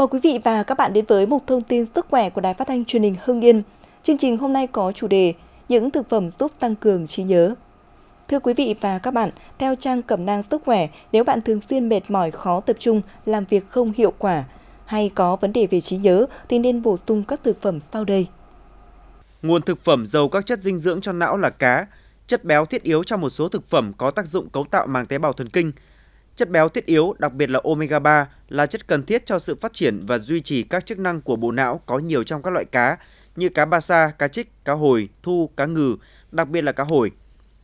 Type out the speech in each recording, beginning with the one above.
Mời quý vị và các bạn đến với một thông tin sức khỏe của Đài Phát thanh Truyền hình Hưng Yên. Chương trình hôm nay có chủ đề những thực phẩm giúp tăng cường trí nhớ. Thưa quý vị và các bạn, theo trang Cẩm nang sức khỏe, nếu bạn thường xuyên mệt mỏi, khó tập trung, làm việc không hiệu quả hay có vấn đề về trí nhớ thì nên bổ sung các thực phẩm sau đây. Nguồn thực phẩm giàu các chất dinh dưỡng cho não là cá, chất béo thiết yếu trong một số thực phẩm có tác dụng cấu tạo màng tế bào thần kinh, Chất béo thiết yếu, đặc biệt là omega 3, là chất cần thiết cho sự phát triển và duy trì các chức năng của bộ não có nhiều trong các loại cá như cá ba sa, cá trích, cá hồi, thu, cá ngừ, đặc biệt là cá hồi.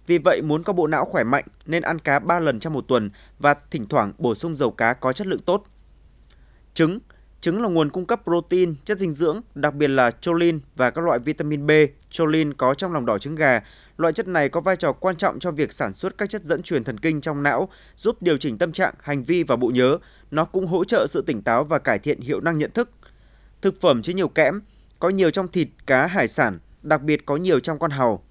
Vì vậy, muốn có bộ não khỏe mạnh nên ăn cá 3 lần trong một tuần và thỉnh thoảng bổ sung dầu cá có chất lượng tốt. Trứng Trứng là nguồn cung cấp protein, chất dinh dưỡng, đặc biệt là choline và các loại vitamin B, choline có trong lòng đỏ trứng gà Loại chất này có vai trò quan trọng cho việc sản xuất các chất dẫn truyền thần kinh trong não, giúp điều chỉnh tâm trạng, hành vi và bộ nhớ. Nó cũng hỗ trợ sự tỉnh táo và cải thiện hiệu năng nhận thức. Thực phẩm chứa nhiều kẽm, có nhiều trong thịt, cá, hải sản, đặc biệt có nhiều trong con hàu.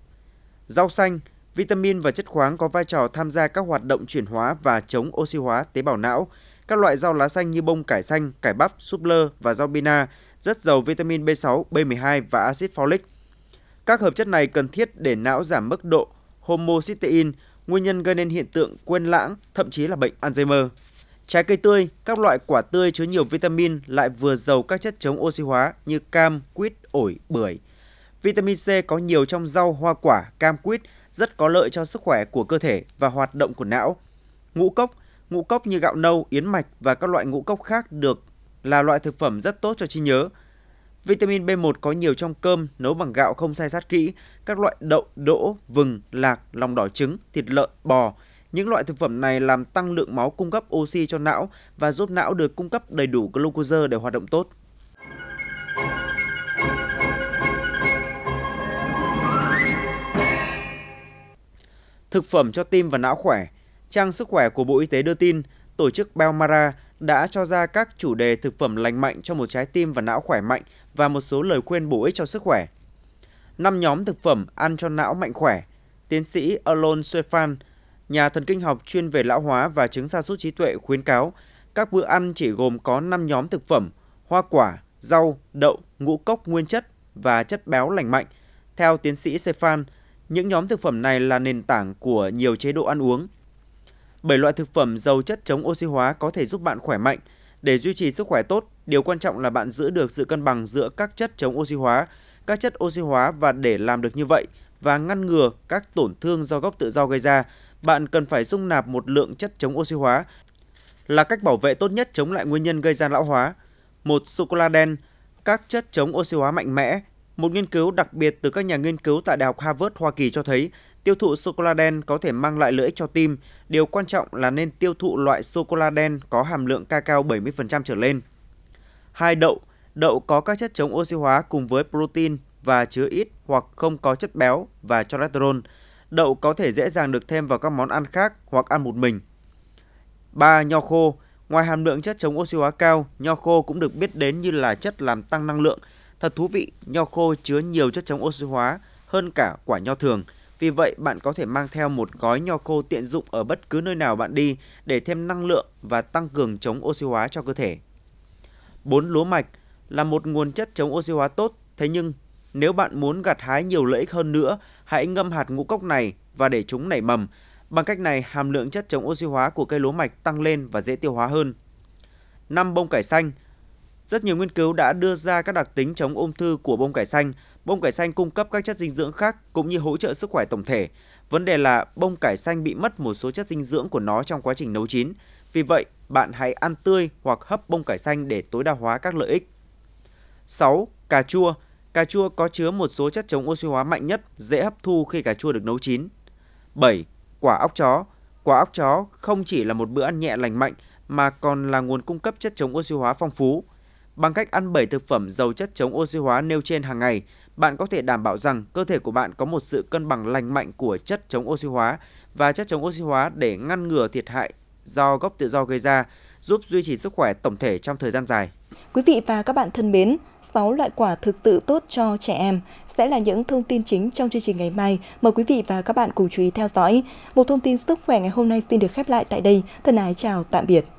Rau xanh, vitamin và chất khoáng có vai trò tham gia các hoạt động chuyển hóa và chống oxy hóa tế bào não. Các loại rau lá xanh như bông cải xanh, cải bắp, súp lơ và rau bina rất giàu vitamin B6, B12 và axit folic – các hợp chất này cần thiết để não giảm mức độ homocysteine, nguyên nhân gây nên hiện tượng quên lãng, thậm chí là bệnh Alzheimer. Trái cây tươi, các loại quả tươi chứa nhiều vitamin lại vừa giàu các chất chống oxy hóa như cam, quýt, ổi, bưởi. Vitamin C có nhiều trong rau, hoa quả, cam, quýt rất có lợi cho sức khỏe của cơ thể và hoạt động của não. Ngũ cốc, ngũ cốc như gạo nâu, yến mạch và các loại ngũ cốc khác được là loại thực phẩm rất tốt cho trí nhớ, Vitamin B1 có nhiều trong cơm nấu bằng gạo không xay sát kỹ, các loại đậu, đỗ, vừng, lạc, lòng đỏ trứng, thịt lợn, bò. Những loại thực phẩm này làm tăng lượng máu cung cấp oxy cho não và giúp não được cung cấp đầy đủ glucose để hoạt động tốt. Thực phẩm cho tim và não khỏe. Trang sức khỏe của Bộ Y tế đưa tin, tổ chức Belmara đã cho ra các chủ đề thực phẩm lành mạnh cho một trái tim và não khỏe mạnh và một số lời khuyên bổ ích cho sức khỏe. 5 nhóm thực phẩm ăn cho não mạnh khỏe. Tiến sĩ Alon Sefan, nhà thần kinh học chuyên về lão hóa và chứng sa sút trí tuệ khuyến cáo các bữa ăn chỉ gồm có 5 nhóm thực phẩm: hoa quả, rau, đậu, ngũ cốc nguyên chất và chất béo lành mạnh. Theo tiến sĩ Sefan, những nhóm thực phẩm này là nền tảng của nhiều chế độ ăn uống. 7 loại thực phẩm giàu chất chống oxy hóa có thể giúp bạn khỏe mạnh – để duy trì sức khỏe tốt, điều quan trọng là bạn giữ được sự cân bằng giữa các chất chống oxy hóa, các chất oxy hóa và để làm được như vậy và ngăn ngừa các tổn thương do gốc tự do gây ra, bạn cần phải dung nạp một lượng chất chống oxy hóa là cách bảo vệ tốt nhất chống lại nguyên nhân gây ra lão hóa. Một sô cô la đen, các chất chống oxy hóa mạnh mẽ. Một nghiên cứu đặc biệt từ các nhà nghiên cứu tại Đại học Harvard, Hoa Kỳ cho thấy Tiêu thụ sô cô la đen có thể mang lại lợi ích cho tim, điều quan trọng là nên tiêu thụ loại sô cô la đen có hàm lượng cacao 70% trở lên. Hai đậu, đậu có các chất chống oxy hóa cùng với protein và chứa ít hoặc không có chất béo và cholesterol. Đậu có thể dễ dàng được thêm vào các món ăn khác hoặc ăn một mình. 3. Nho khô Ngoài hàm lượng chất chống oxy hóa cao, nho khô cũng được biết đến như là chất làm tăng năng lượng. Thật thú vị, nho khô chứa nhiều chất chống oxy hóa hơn cả quả nho thường – vì vậy, bạn có thể mang theo một gói nho khô tiện dụng ở bất cứ nơi nào bạn đi để thêm năng lượng và tăng cường chống oxy hóa cho cơ thể. 4. Lúa mạch là một nguồn chất chống oxy hóa tốt, thế nhưng nếu bạn muốn gặt hái nhiều lợi ích hơn nữa, hãy ngâm hạt ngũ cốc này và để chúng nảy mầm. Bằng cách này, hàm lượng chất chống oxy hóa của cây lúa mạch tăng lên và dễ tiêu hóa hơn. 5. Bông cải xanh – rất nhiều nghiên cứu đã đưa ra các đặc tính chống ung thư của bông cải xanh. Bông cải xanh cung cấp các chất dinh dưỡng khác cũng như hỗ trợ sức khỏe tổng thể. Vấn đề là bông cải xanh bị mất một số chất dinh dưỡng của nó trong quá trình nấu chín. Vì vậy, bạn hãy ăn tươi hoặc hấp bông cải xanh để tối đa hóa các lợi ích. 6. Cà chua Cà chua có chứa một số chất chống oxy hóa mạnh nhất, dễ hấp thu khi cà chua được nấu chín. 7. Quả óc chó Quả óc chó không chỉ là một bữa ăn nhẹ lành mạnh mà còn là nguồn cung cấp chất chống oxy hóa phong phú – Bằng cách ăn 7 thực phẩm giàu chất chống oxy hóa nêu trên hàng ngày, bạn có thể đảm bảo rằng cơ thể của bạn có một sự cân bằng lành mạnh của chất chống oxy hóa và chất chống oxy hóa để ngăn ngừa thiệt hại do gốc tự do gây ra, giúp duy trì sức khỏe tổng thể trong thời gian dài. Quý vị và các bạn thân mến, 6 loại quả thực sự tốt cho trẻ em sẽ là những thông tin chính trong chương trình ngày mai. Mời quý vị và các bạn cùng chú ý theo dõi. Một thông tin sức khỏe ngày hôm nay xin được khép lại tại đây. Thân ái chào, tạm biệt.